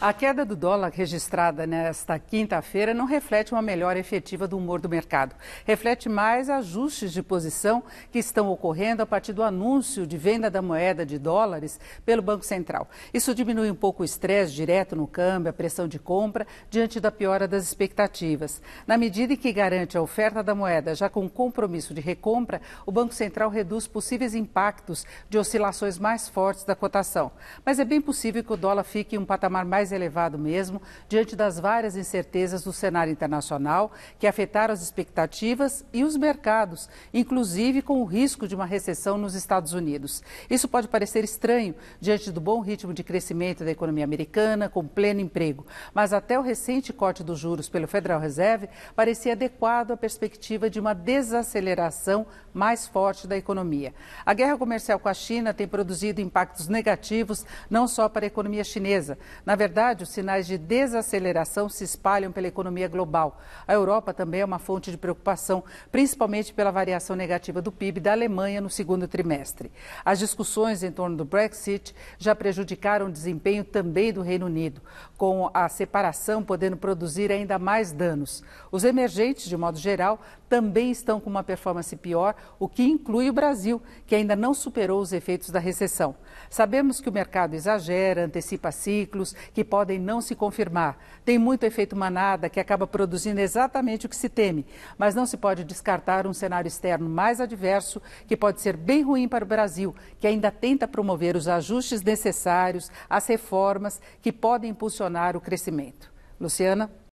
A queda do dólar registrada nesta quinta-feira não reflete uma melhora efetiva do humor do mercado. Reflete mais ajustes de posição que estão ocorrendo a partir do anúncio de venda da moeda de dólares pelo Banco Central. Isso diminui um pouco o estresse direto no câmbio, a pressão de compra, diante da piora das expectativas. Na medida em que garante a oferta da moeda já com compromisso de recompra, o Banco Central reduz possíveis impactos de oscilações mais fortes da cotação. Mas é bem possível que o dólar fique em um patamar mais mais elevado mesmo, diante das várias incertezas do cenário internacional que afetaram as expectativas e os mercados, inclusive com o risco de uma recessão nos Estados Unidos. Isso pode parecer estranho diante do bom ritmo de crescimento da economia americana, com pleno emprego, mas até o recente corte dos juros pelo Federal Reserve parecia adequado à perspectiva de uma desaceleração mais forte da economia. A guerra comercial com a China tem produzido impactos negativos não só para a economia chinesa. Na verdade, verdade, os sinais de desaceleração se espalham pela economia global. A Europa também é uma fonte de preocupação, principalmente pela variação negativa do PIB da Alemanha no segundo trimestre. As discussões em torno do Brexit já prejudicaram o desempenho também do Reino Unido, com a separação podendo produzir ainda mais danos. Os emergentes, de modo geral, também estão com uma performance pior, o que inclui o Brasil, que ainda não superou os efeitos da recessão. Sabemos que o mercado exagera, antecipa ciclos, que podem não se confirmar. Tem muito efeito manada que acaba produzindo exatamente o que se teme, mas não se pode descartar um cenário externo mais adverso que pode ser bem ruim para o Brasil, que ainda tenta promover os ajustes necessários, as reformas que podem impulsionar o crescimento. Luciana?